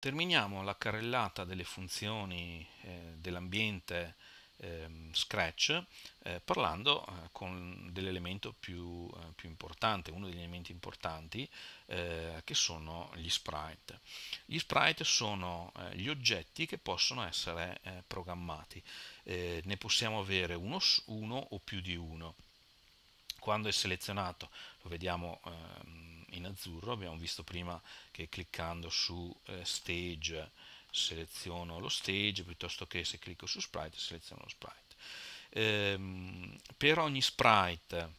Terminiamo la carrellata delle funzioni eh, dell'ambiente ehm, Scratch eh, parlando eh, con dell'elemento più, eh, più, importante, uno degli elementi importanti eh, che sono gli sprite. Gli sprite sono eh, gli oggetti che possono essere eh, programmati, ne possiamo avere uno, uno o più di uno quando è selezionato, lo vediamo ehm, in azzurro abbiamo visto prima che cliccando su eh, stage seleziono lo stage piuttosto che se clicco su sprite seleziono lo sprite ehm, per ogni sprite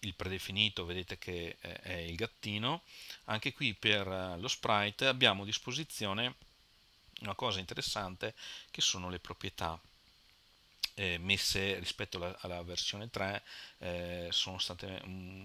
il predefinito vedete che eh, è il gattino anche qui per eh, lo sprite abbiamo a disposizione una cosa interessante che sono le proprietà eh, messe rispetto alla, alla versione 3 eh, sono state mh, mm,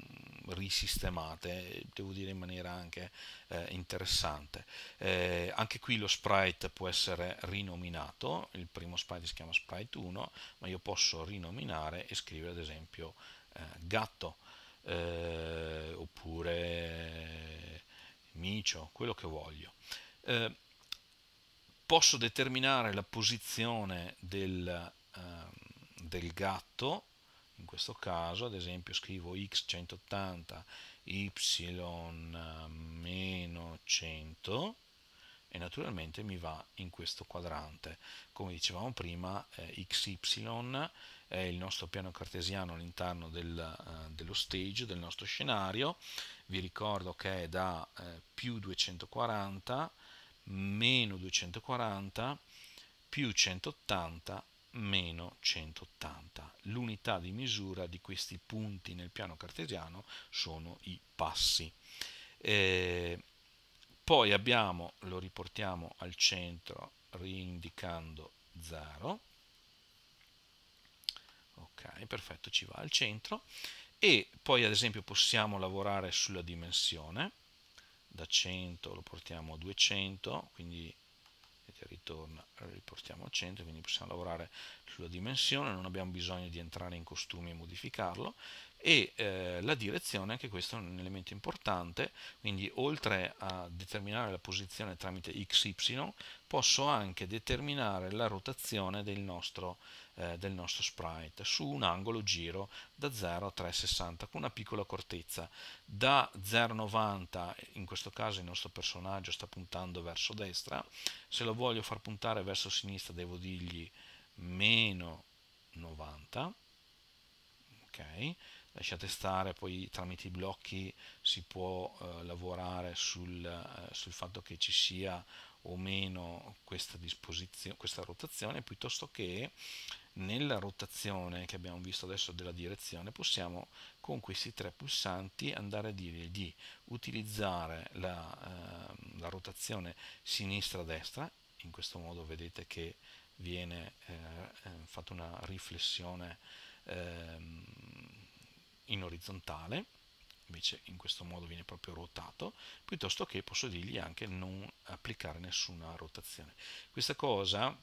risistemate, devo dire in maniera anche eh, interessante. Eh, anche qui lo sprite può essere rinominato, il primo sprite si chiama sprite 1, ma io posso rinominare e scrivere ad esempio eh, gatto eh, oppure micio, quello che voglio posso determinare la posizione del Ehm, del gatto, in questo caso ad esempio scrivo x180 y-100 ehm, e naturalmente mi va in questo quadrante. Come dicevamo prima, eh, XY è il nostro piano cartesiano all'interno del, eh, dello stage, del nostro scenario. Vi ricordo che è da eh, più 240, meno 240, più 180 meno 180. L'unità di misura di questi punti nel piano cartesiano sono i passi. Eh, poi abbiamo, lo riportiamo al centro reindicando 0. Ok, perfetto, ci va al centro. E poi ad esempio possiamo lavorare sulla dimensione. Da 100 lo portiamo a 200, quindi che ritorna, riportiamo eh, al centro, quindi possiamo lavorare sulla dimensione, non abbiamo bisogno di entrare in costumi e modificarlo, e eh, la direzione, anche questo è un elemento importante, quindi oltre a determinare la posizione tramite x, y, posso anche determinare la rotazione del nostro eh, del nostro sprite su un angolo giro da 0 a 3,60 con una piccola cortezza da 0,90 in questo caso il nostro personaggio sta puntando verso destra se lo voglio far puntare verso sinistra devo dirgli meno 90 ok lasciate stare, poi tramite i blocchi si può eh, lavorare sul, eh, sul, fatto che ci sia o meno questa, questa rotazione piuttosto che nella rotazione che abbiamo visto adesso della direzione possiamo con questi tre pulsanti andare a dire di utilizzare la, eh, la rotazione sinistra-destra in questo modo vedete che viene eh, eh fatta una riflessione eh, in orizzontale invece in questo modo viene proprio rotato, piuttosto che posso dirgli anche non applicare nessuna rotazione. Questa cosa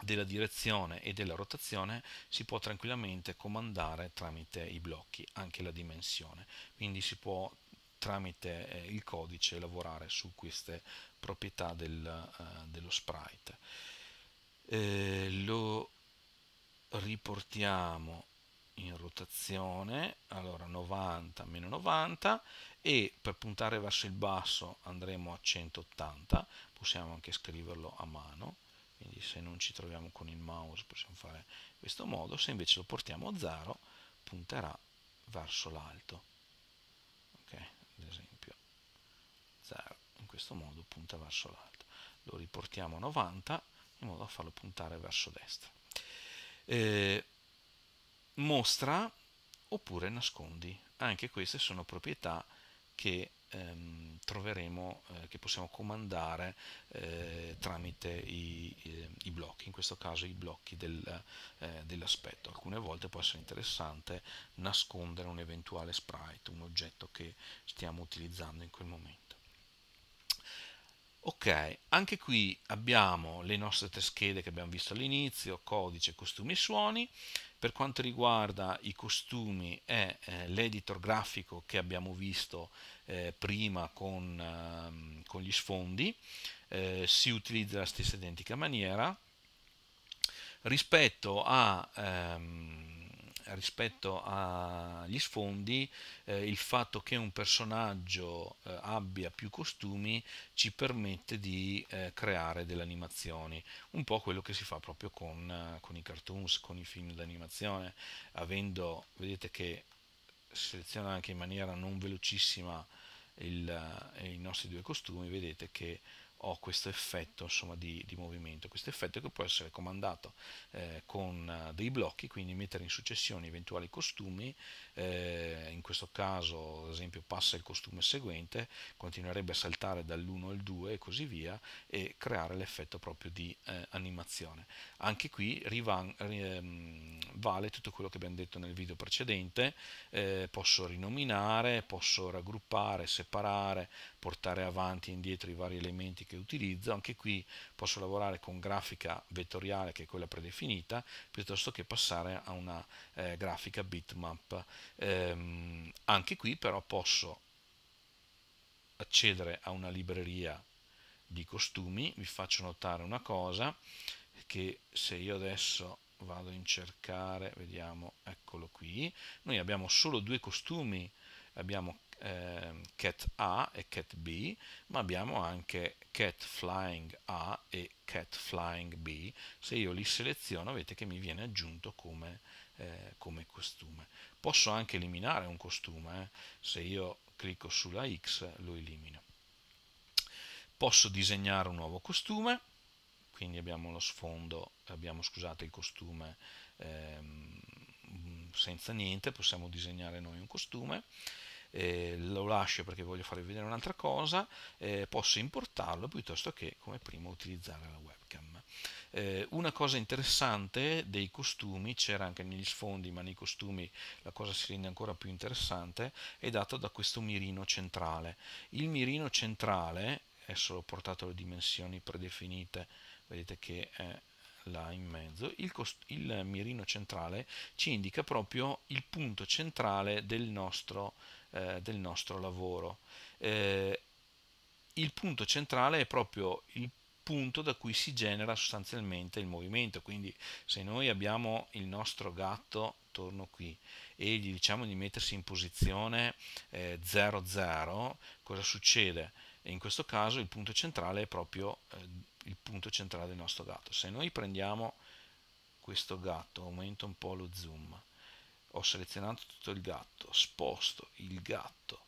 della direzione e della rotazione si può tranquillamente comandare tramite i blocchi, anche la dimensione, quindi si può tramite eh, il codice lavorare su queste proprietà del, eh, dello sprite. Eh, lo riportiamo in rotazione, allora 90 meno 90 e per puntare verso il basso andremo a 180, possiamo anche scriverlo a mano quindi se non ci troviamo con il mouse possiamo fare in questo modo se invece lo portiamo a 0 punterà verso l'alto ok ad esempio 0 in questo modo punta verso l'alto lo riportiamo a 90 in modo da farlo puntare verso destra eh, mostra oppure nascondi anche queste sono proprietà che ehm, troveremo eh, che possiamo comandare eh, tramite i, i, eh, i, blocchi, in questo caso i blocchi del, eh, dell'aspetto. Alcune volte può essere interessante nascondere un eventuale sprite, un oggetto che stiamo utilizzando in quel momento. Ok, anche qui abbiamo le nostre tre schede che abbiamo visto all'inizio, codice, costumi e suoni. Per quanto riguarda i costumi è eh, l'editor grafico che abbiamo visto eh, prima con, ehm, con, gli sfondi, eh, si utilizza la stessa identica maniera. Rispetto a... Ehm, rispetto agli sfondi eh, il fatto che un personaggio eh, abbia più costumi ci permette di eh, creare delle animazioni, un po' quello che si fa proprio con, eh, con i cartoons, con i film d'animazione, avendo, vedete che seleziona anche in maniera non velocissima il, eh, i nostri due costumi, vedete che ho questo effetto insomma, di, di, movimento, questo effetto che può essere comandato eh, con eh, dei blocchi, quindi mettere in successione eventuali costumi, eh, in questo caso ad esempio passa il costume seguente, continuerebbe a saltare dall'1 al 2 e così via e creare l'effetto proprio di eh, animazione. Anche qui rivan- ehm, vale tutto quello che abbiamo detto nel video precedente, eh, posso rinominare, posso raggruppare, separare, portare avanti e indietro i vari elementi che che utilizzo, anche qui posso lavorare con grafica vettoriale che è quella predefinita, piuttosto che passare a una eh, grafica bitmap. Ehm, anche qui però posso accedere a una libreria di costumi, vi faccio notare una cosa, che se io adesso vado in cercare, vediamo, eccolo qui, noi abbiamo solo due costumi, abbiamo eh, cat A e cat B, ma abbiamo anche cat flying A e cat flying B. Se io li seleziono vedete che mi viene aggiunto come, eh, come costume. Posso anche eliminare un costume, eh. se io clicco sulla X lo elimino. Posso disegnare un nuovo costume, quindi abbiamo lo sfondo, abbiamo scusate il costume ehm, senza niente, possiamo disegnare noi un costume eh, lo lascio perché voglio farvi vedere un'altra cosa, eh, posso importarlo piuttosto che come prima utilizzare la webcam. Eh, una cosa interessante dei costumi, c'era anche negli sfondi, ma nei costumi la cosa si rende ancora più interessante, è dato da questo mirino centrale. Il mirino centrale, adesso l'ho portato le dimensioni predefinite, vedete che è là in mezzo, il, cost- il mirino centrale ci indica proprio il punto centrale del nostro, eh, del nostro lavoro. Eh, il punto centrale è proprio il punto da cui si genera sostanzialmente il movimento, quindi se noi abbiamo il nostro gatto torno qui e gli diciamo di mettersi in posizione 0-0, eh, cosa succede? In questo caso il punto centrale è proprio eh, il punto centrale del nostro gatto. Se noi prendiamo questo gatto, aumento un po' lo zoom, ho selezionato tutto il gatto, sposto il gatto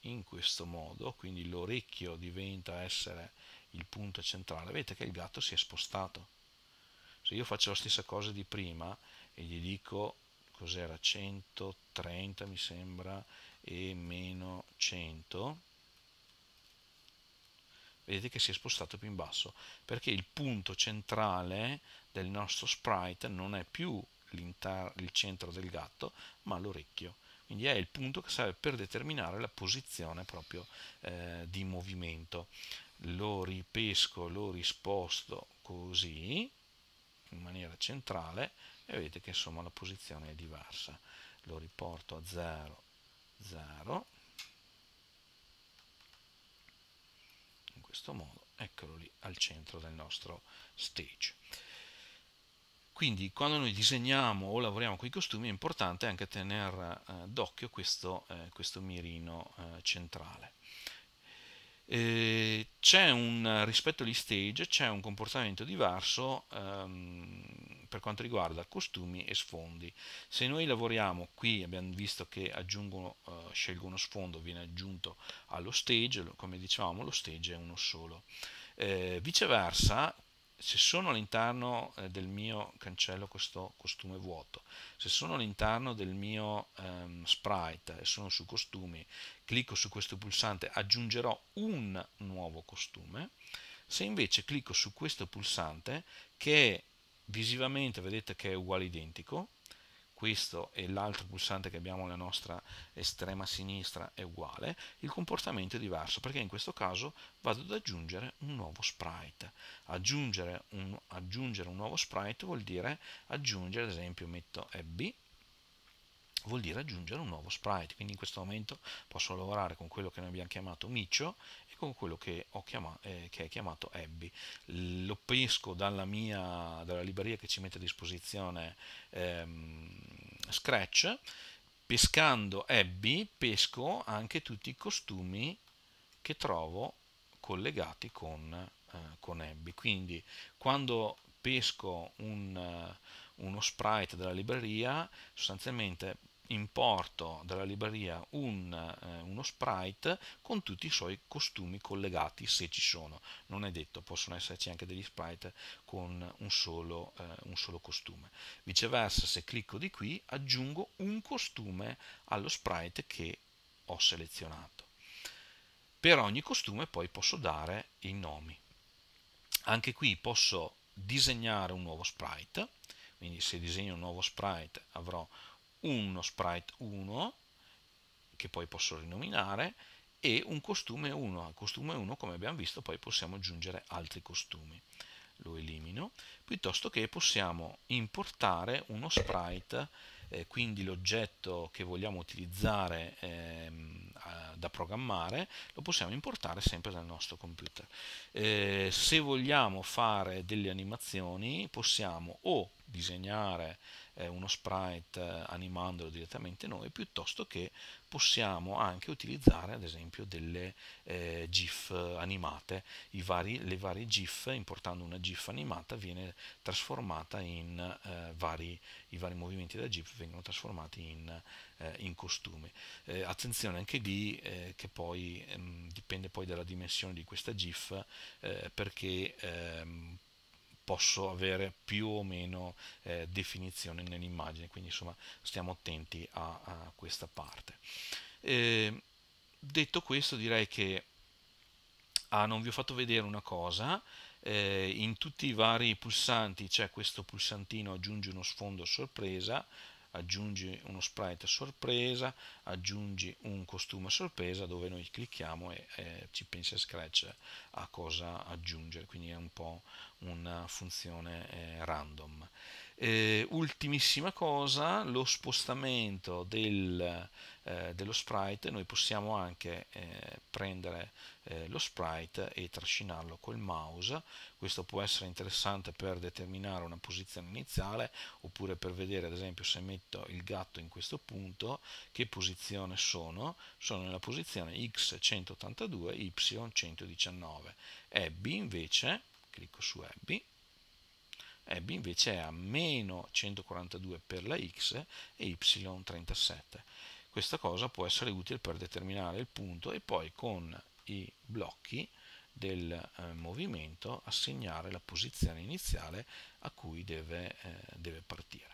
in questo modo, quindi l'orecchio diventa essere il punto centrale, vedete che il gatto si è spostato. Se io faccio la stessa cosa di prima e gli dico cos'era 130 mi sembra e meno 100 vedete che si è spostato più in basso perché il punto centrale del nostro sprite non è più il centro del gatto ma l'orecchio quindi è il punto che serve per determinare la posizione proprio eh, di movimento lo ripesco lo risposto così in maniera centrale e vedete che insomma la posizione è diversa lo riporto a 0 0 questo modo, eccolo lì al centro del nostro stage. Quindi quando noi disegniamo o lavoriamo con i costumi è importante anche tenere eh, d'occhio questo, eh, questo mirino eh, centrale. c'è un, rispetto agli stage, c'è un comportamento diverso ehm, per quanto riguarda costumi e sfondi. Se noi lavoriamo qui, abbiamo visto che aggiungo, eh, scelgo uno sfondo, viene aggiunto allo stage, come dicevamo lo stage è uno solo. Eh, viceversa, se sono all'interno eh, del mio cancello questo costume vuoto, se sono all'interno del mio ehm, sprite e sono su costumi, clicco su questo pulsante aggiungerò un nuovo costume. Se invece clicco su questo pulsante che è visivamente vedete che è uguale identico questo e l'altro pulsante che abbiamo alla nostra estrema sinistra è uguale, il comportamento è diverso perché in questo caso vado ad aggiungere un nuovo sprite. Aggiungere un, aggiungere un nuovo sprite vuol dire aggiungere, ad esempio metto Abby vuol dire aggiungere un nuovo sprite quindi in questo momento posso lavorare con quello che noi abbiamo chiamato Miccio e con quello che, chiamato, eh, che è chiamato Abby lo pesco dalla, mia, dalla libreria che ci mette a disposizione ehm, Scratch pescando Abby pesco anche tutti i costumi che trovo collegati con, eh, con Abby quindi quando pesco un, eh, uno sprite della libreria sostanzialmente importo dalla libreria un, eh, uno sprite con tutti i suoi costumi collegati se ci sono non è detto possono esserci anche degli sprite con un solo, eh, un solo costume viceversa se clicco di qui aggiungo un costume allo sprite che ho selezionato per ogni costume poi posso dare i nomi anche qui posso disegnare un nuovo sprite quindi se disegno un nuovo sprite avrò uno sprite 1 che poi posso rinominare e un costume 1. Al costume 1 come abbiamo visto poi possiamo aggiungere altri costumi. Lo elimino, piuttosto che possiamo importare uno sprite, eh, quindi l'oggetto che vogliamo utilizzare eh, da programmare, lo possiamo importare sempre dal nostro computer. Eh, se vogliamo fare delle animazioni possiamo o disegnare eh, uno sprite eh, animandolo direttamente noi, piuttosto che possiamo anche utilizzare ad esempio delle eh, GIF animate, vari, le varie GIF, importando una GIF animata, viene trasformata in eh, vari, i vari movimenti della GIF vengono trasformati in, eh, in costumi. Eh, attenzione anche lì che poi ehm, dipende poi dalla dimensione di questa GIF perché ehm, posso avere più o meno eh, definizione nell'immagine, quindi insomma stiamo attenti a, a questa parte. Eh, detto questo direi che ah, non vi ho fatto vedere una cosa, eh, in tutti i vari pulsanti c'è questo pulsantino aggiungi uno sfondo sorpresa, aggiungi uno sprite a sorpresa, aggiungi un costume a sorpresa dove noi clicchiamo e eh, ci pensa Scratch a cosa aggiungere, quindi è un po' una eh, funzione eh, random. Eh, ultimissima cosa, lo spostamento del, eh, dello sprite, noi possiamo anche eh, prendere eh, lo sprite e trascinarlo col mouse, questo può essere interessante per determinare una posizione iniziale oppure per vedere ad esempio se metto il gatto in questo punto che posizione sono, sono nella posizione X182, Y119, Abby invece clicco su Abby, Abby invece è a meno 142 per la x e y 37. Questa cosa può essere utile per determinare il punto e poi con i blocchi del eh, movimento assegnare la posizione iniziale a cui deve, eh, deve partire.